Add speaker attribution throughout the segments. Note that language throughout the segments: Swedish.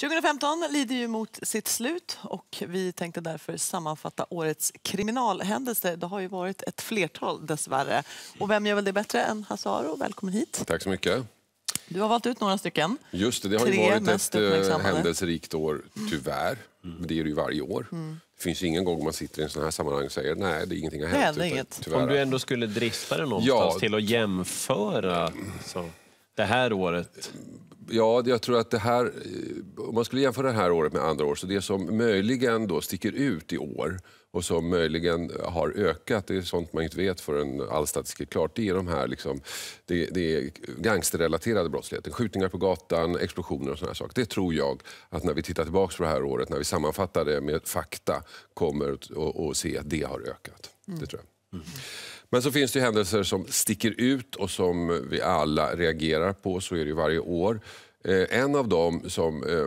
Speaker 1: 2015 lider ju mot sitt slut och vi tänkte därför sammanfatta årets kriminalhändelser. Det har ju varit ett flertal dessvärre. Och vem gör väl det bättre än Hasse Aro? Välkommen hit. Tack så mycket. Du har valt ut några stycken.
Speaker 2: Just det, det har Tre ju varit ett eh, händelserikt år, tyvärr. Mm. Det är det ju varje år. Mm. mm. Det finns ingen gång man sitter i en sån här sammanhang och säger nej, det är ingenting har hänt. Nej, inget. Om du ändå
Speaker 3: skulle drista dig någonstans ja. till
Speaker 2: att jämföra så, det här året? ja, jag tror att det här, om man skulle jämföra det här året med andra år, så det som möjligen då sticker ut i år och som möjligen har ökat, det är sånt man inte vet förrän all statistik är klart, det är de här liksom, det, det är gangsterrelaterade brottsligheten. Skjutningar på gatan, explosioner och såna saker. Det tror jag att när vi tittar tillbaka på det här året, när vi sammanfattar det med fakta, kommer och, se att det har ökat. Mm. Det tror jag. Mm. Men så finns det händelser som sticker ut och som vi alla reagerar på. Så är det varje år. Eh, en av dem som eh,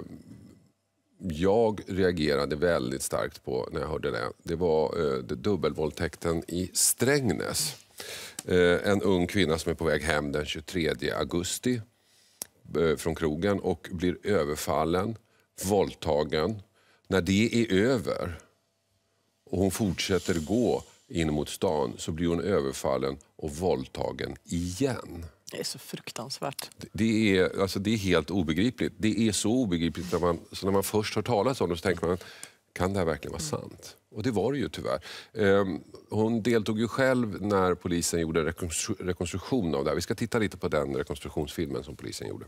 Speaker 2: jag reagerade väldigt starkt på när jag hörde det, det var eh, det dubbelvåldtäkten i Strängnäs. Eh, en ung kvinna som är på väg hem den 23 augusti eh, från krogen och blir överfallen, våldtagen. När det är över och hon fortsätter gå in mot stan så blir hon överfallen och våldtagen igen. Det är så fruktansvärt. Det är, alltså, det är helt obegripligt. Det är så obegripligt att man, så när man först hör talas om det så tänker man kan det här verkligen vara sant? Och det var det ju tyvärr. Ehm, hon deltog ju själv när polisen gjorde en rekonstru rekonstruktion av det här. Vi ska titta lite på den rekonstruktionsfilmen som polisen gjorde.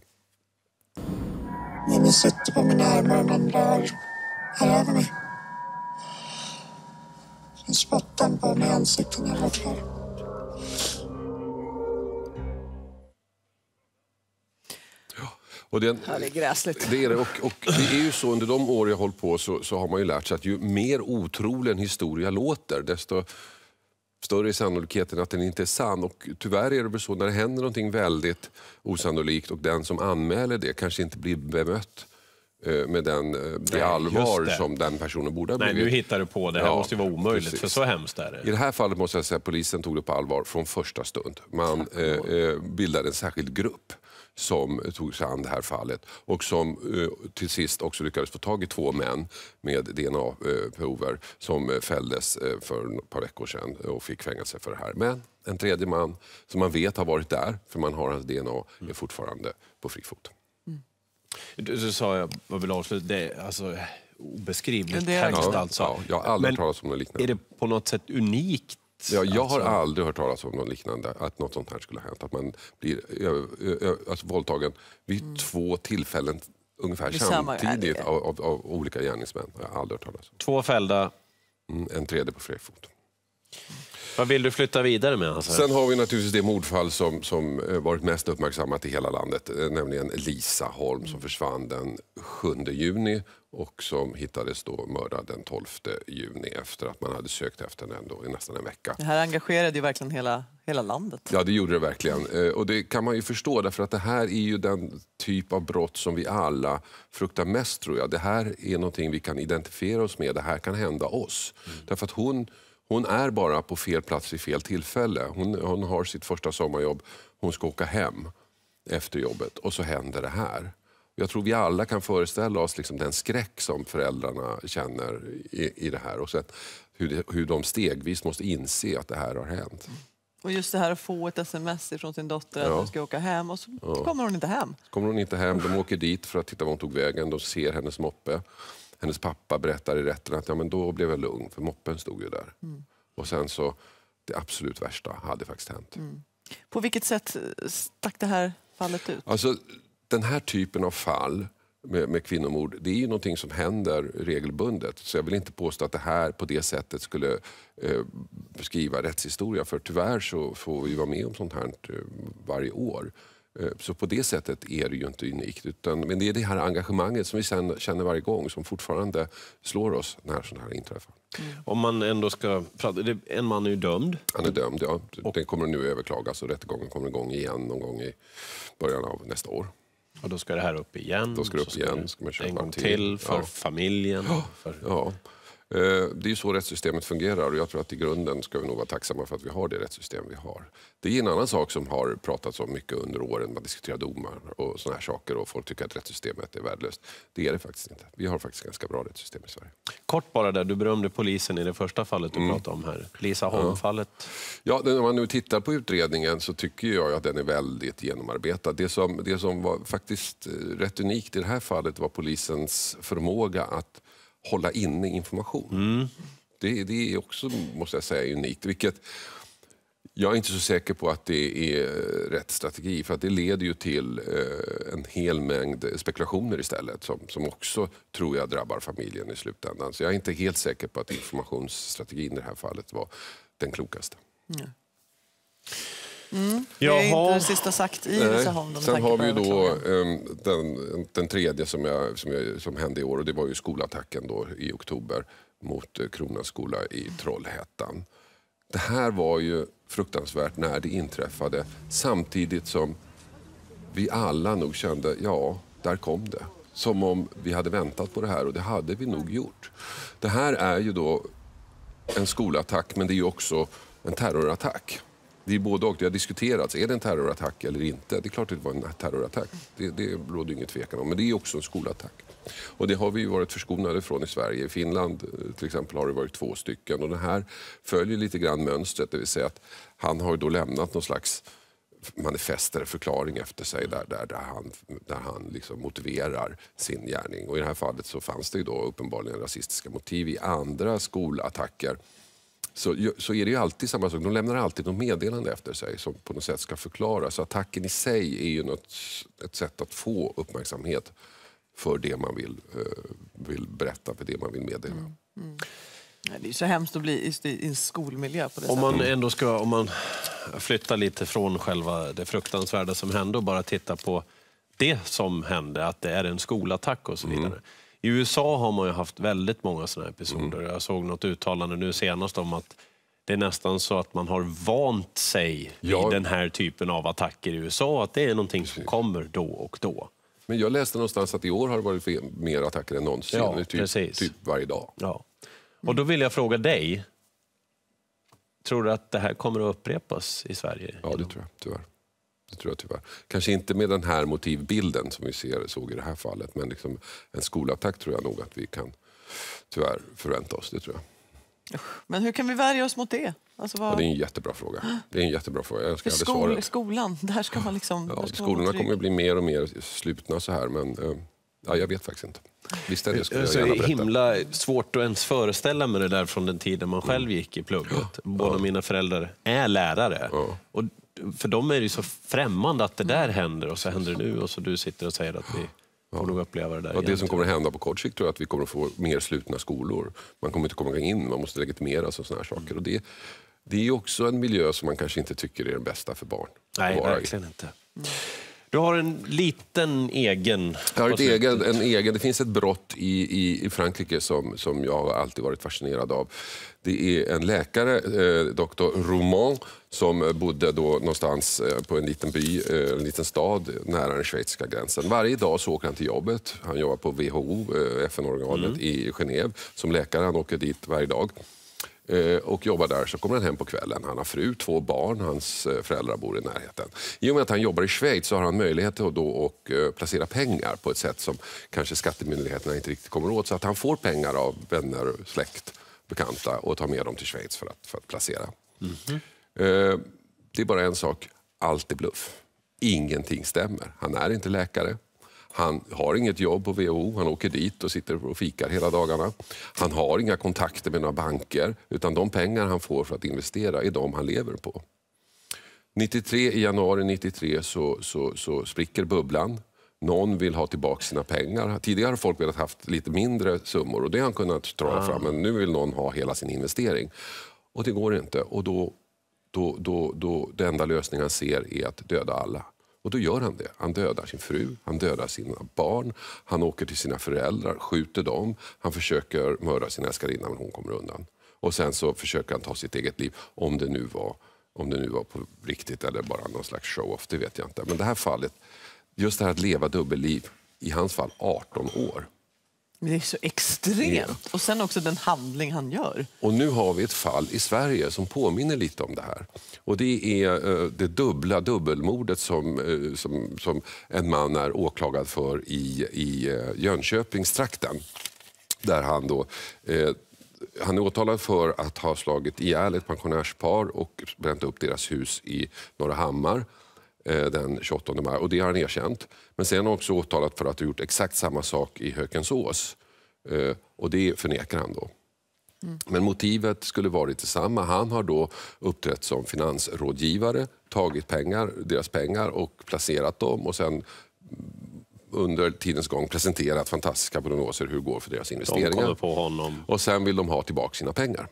Speaker 1: Jimmy sitter på mina armar och man rör här över mig. Sen spottar på mig i ansiktet när jag var klar. Och den, ja, det är gräsligt.
Speaker 2: Det är Och, och, det är ju så, under de år jag hållit på så, så har man ju lärt sig att ju mer otrolig en historia låter, desto större är sannolikheten att den inte är sann. Och tyvärr är det väl så när det händer någonting väldigt osannolikt och den som anmäler det kanske inte blir bemött eh, med den, eh, det Nej, allvar som den personen borde ha blivit. Nej, nu hittar du
Speaker 3: på det. Det här ja, måste ju vara omöjligt, precis. för så hemskt är det. I det här
Speaker 2: fallet måste jag säga att polisen tog det på allvar från första stund. Man eh, eh, bildade en särskild grupp som tog sig an det här fallet och som eh, till sist också lyckades få tag i två män med DNA-prover som eh, fälldes eh, för ett par veckor sedan och fick fängelse för det här. Men en tredje man som man vet har varit där, för man har hans DNA, är mm. fortfarande på fri fot. Mm.
Speaker 3: Du, sa, jag, vill avsluta, det, alltså, obeskrivligt hemskt alltså. Ja, jag har aldrig men, talat om något liknande. Är det på något sätt unikt Ja, jag alltså. har
Speaker 2: aldrig hört talas om något liknande, att något sånt här skulle ha hänt. Att man blir ö, ö, alltså, våldtagen vid mm. två tillfällen ungefär vid samtidigt av, av, av, olika gärningsmän. Jag har aldrig hört talas om.
Speaker 3: Två fällda?
Speaker 2: Mm, en tredje på fri fot.
Speaker 3: Vad vill du flytta vidare med? Alltså? Sen
Speaker 2: har vi naturligtvis det mordfall som, som eh, varit mest uppmärksammat i hela landet, eh, nämligen Lisa Holm som försvann den 7 juni och som hittades då mördad den 12 juni efter att man hade sökt efter henne ändå i nästan en vecka.
Speaker 1: Det här engagerade ju verkligen hela, hela landet.
Speaker 2: Ja, det gjorde det verkligen. Eh, och det kan man ju förstå, därför att det här är ju den typ av brott som vi alla fruktar mest, tror jag. Det här är någonting vi kan identifiera oss med, det här kan hända oss. Mm. Därför att hon hon är bara på fel plats i fel tillfälle. Hon, hon har sitt första sommarjobb, hon ska åka hem efter jobbet och så händer det här. Jag tror vi alla kan föreställa oss liksom den skräck som föräldrarna känner i, i det här och sen hur, det, hur de stegvis måste inse att det här har hänt.
Speaker 1: Och just det här att få ett sms från sin dotter ja. att hon ska åka hem och så ja. kommer hon inte hem.
Speaker 2: Så kommer hon inte hem, de åker dit för att titta var hon tog vägen, de ser hennes moppe hennes pappa berättar i rätten att ja, men då blev jag lugn, för moppen stod ju där. Mm. Och sen så, det absolut värsta hade faktiskt hänt.
Speaker 1: Mm. På vilket sätt eh, stack det här fallet ut?
Speaker 2: Alltså, den här typen av fall med, med kvinnomord, det är ju någonting som händer regelbundet. Så jag vill inte påstå att det här på det sättet skulle eh, beskriva rättshistoria, för tyvärr så får vi vara med om sånt här eh, varje år. Eh, så på det sättet är det ju inte unikt. Utan, men det är det här engagemanget som vi sen känner varje gång som fortfarande slår oss när sådana här inträffar.
Speaker 3: Mm. Om man ändå ska prata, en man är ju dömd.
Speaker 2: Han är dömd, ja. Och, Den kommer nu överklagas och
Speaker 3: rättegången kommer igång igen någon gång i början av nästa år. Och då ska det här upp igen.
Speaker 2: Då ska det upp igen. ska man en gång till, till för ja. familjen. För... Ja. Eh, det är så rättssystemet fungerar och jag tror att i grunden ska vi nog vara tacksamma för att vi har det rättssystem vi har. Det är en annan sak som har pratats om mycket under åren. Man diskuterar domar och såna här saker och folk tycker att rättssystemet är värdelöst. Det är det faktiskt inte. Vi har faktiskt ganska bra rättssystem i Sverige.
Speaker 3: Kort bara där, du berömde polisen i det första fallet du mm. pratade om här. Lisa Holm-fallet. Ja, ja när man nu tittar på utredningen
Speaker 2: så tycker jag att den är väldigt genomarbetad. Det som, det som var faktiskt eh, rätt unikt i det här fallet var polisens förmåga att hålla inne information. Mm. Det, det är också, måste jag säga, unikt. Vilket, jag är inte så säker på att det är rätt strategi för att det leder ju till eh, en hel mängd spekulationer istället som, som också tror jag drabbar familjen i slutändan. Så jag är inte helt säker på att informationsstrategin i det här fallet var den klokaste.
Speaker 1: Ja.
Speaker 3: Mm. Det är inte det sista sagt i Risöholm. Sen har vi ju då
Speaker 2: ehm, den, den tredje som, jag, som, jag, som hände i år och det var ju skolattacken då i oktober mot eh, Kronans skola i Trollhättan. Det här var ju fruktansvärt när det inträffade samtidigt som vi alla nog kände, ja, där kom det. Som om vi hade väntat på det här och det hade vi nog gjort. Det här är ju då en skolattack men det är också en terrorattack. Det är både och. Det har diskuterats. Är det en terrorattack eller inte? Det är klart att det var en terrorattack. Det, det råder ingen tvekan om. Men det är också en skolattack. Och det har vi varit förskonade från i Sverige. I Finland eh, till exempel har det varit två stycken. Och den här följer lite grann mönstret. Det vill säga att han har då lämnat någon slags manifest eller förklaring efter sig där, där, där han, där han liksom motiverar sin gärning. Och I det här fallet så fanns det ju då uppenbarligen rasistiska motiv i andra skolattacker så, så är det ju alltid samma sak. De lämnar alltid något meddelande efter sig som på något sätt ska förklara. Så attacken i sig är ju något, ett sätt att få uppmärksamhet för det man vill, eh, vill berätta, för det man vill meddela. Mm. Mm.
Speaker 1: Det är så hemskt att bli i en skolmiljö på det om man sättet.
Speaker 3: Ändå ska, om man flyttar lite från själva det fruktansvärda som hände och bara tittar på det som hände, att det är en skolattack och så mm. vidare. Mm. I USA har man ju haft väldigt många sådana episoder. Mm. Jag såg något uttalande nu senast om att det är nästan så att man har vant sig ja. vid den här typen av attacker i USA. Att det är någonting som kommer då och då. Men jag läste någonstans att i år har det varit mer attacker än någonsin. Ja, typ, typ, varje dag. Ja. Och då vill jag fråga dig. Tror du att det här kommer att upprepas i Sverige? Ja, det tror
Speaker 2: jag. Tyvärr. Det tror jag tyvärr. Kanske inte med den här motivbilden som vi ser, såg i det här fallet, men liksom en skolattack tror jag nog att vi kan tyvärr förvänta oss. Det tror jag.
Speaker 1: Men hur kan vi värja oss mot det? Alltså vad... ja, det är en
Speaker 2: jättebra fråga. Det är en jättebra fråga. Jag För skol, svara.
Speaker 1: skolan, där ska man liksom... Ja, skolorna man kommer
Speaker 2: att bli mer och mer slutna så här, men eh, ja, jag vet faktiskt inte. Visst
Speaker 3: är det, skulle jag gärna berätta. himla svårt att ens föreställa mig det där från den tiden man själv mm. gick i plugget. Båda mina föräldrar är lärare. Och för dem är det så främmande att det där händer och så händer det nu och så du sitter och säger att vi får nog uppleva det där. Ja, det som kommer att
Speaker 2: hända på kort sikt tror jag att vi kommer att få mer slutna skolor. Man kommer inte komma in, man måste legitimeras och sådana saker. Och det, det är också en miljö som man kanske inte tycker är den bästa för barn. Nej, verkligen i. inte. Du har en liten egen... Jag har ett egen, en egen. Det finns ett brott i, i, i Frankrike som, som jag alltid varit fascinerad av. Det är en läkare, eh, doktor Roman, som bodde då någonstans eh, på en liten by, eh, en liten stad nära den schweiziska gränsen. Varje dag så åker han till jobbet. Han jobbar på WHO, eh, FN-organet mm. i Genève, som läkare. Han åker dit varje dag. Eh, och jobbar där. Så kommer han hem på kvällen. Han har fru, två barn, hans eh, föräldrar bor i närheten. I och med att han jobbar i Schweiz så har han möjlighet att då och eh, placera pengar på ett sätt som kanske skattemyndigheterna inte riktigt kommer åt. Så att han får pengar av vänner, släkt, bekanta och tar med dem till Schweiz för att, för att placera. Mm -hmm. Det är bara en sak, allt är bluff. Ingenting stämmer. Han är inte läkare, han har inget jobb på WHO, han åker dit och sitter och fikar hela dagarna. Han har inga kontakter med några banker, utan de pengar han får för att investera är de han lever på. 93, I januari 93 så, så, så spricker bubblan. Någon vill ha tillbaka sina pengar. Tidigare har folk velat ha lite mindre summor och det har han kunnat dra ah. fram, men nu vill någon ha hela sin investering. Och det går inte. Och då, då, då, då, det enda lösningen han ser är att döda alla. Och då gör han det. Han dödar sin fru, han dödar sina barn, han åker till sina föräldrar, skjuter dem, han försöker mörda sin älskarinna men hon kommer undan. Och sen så försöker han ta sitt eget liv, om det nu var, om det nu var på riktigt eller bara någon slags show-off, det vet jag inte. Men det här fallet, just det här att leva dubbelliv, i hans fall 18 år,
Speaker 1: det är så extremt. Och sen också den handling han gör.
Speaker 2: Och nu har vi ett fall i Sverige som påminner lite om det här. Och det är eh, det dubbla dubbelmordet som, eh, som, som, en man är åklagad för i, i eh, Jönköpingstrakten. Där han då han är åtalad för att ha slagit ihjäl ett pensionärspar och bränt upp deras hus i Norra Hammar. Eh, den 28 maj och det har han erkänt. Men sen har också åtalat för att ha gjort exakt samma sak i Hökensås eh, och det förnekar han då. Mm. Men motivet skulle varit detsamma. Han har då uppträtt som finansrådgivare, tagit pengar, deras pengar och placerat dem och sen mm, under tidens gång presenterat fantastiska prognoser hur det går för deras investeringar. De och sen vill de ha tillbaka sina pengar.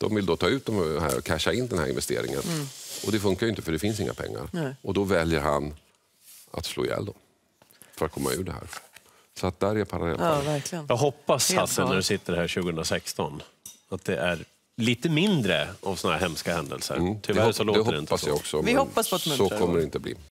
Speaker 2: De vill då ta ut de här och casha in den här investeringen. Mm. Och det funkar ju inte för det finns inga pengar. Nej. Och då väljer han att slå ihjäl dem för att komma ur det här.
Speaker 3: Så att där är parallellt.
Speaker 1: Ja, Jag hoppas, Hasse, när du
Speaker 3: sitter här 2016, att det är lite mindre av såna här hemska händelser. Mm, Tyvärr det, så låter det, inte så. Också, vi hoppas på ett Så kommer det inte bli.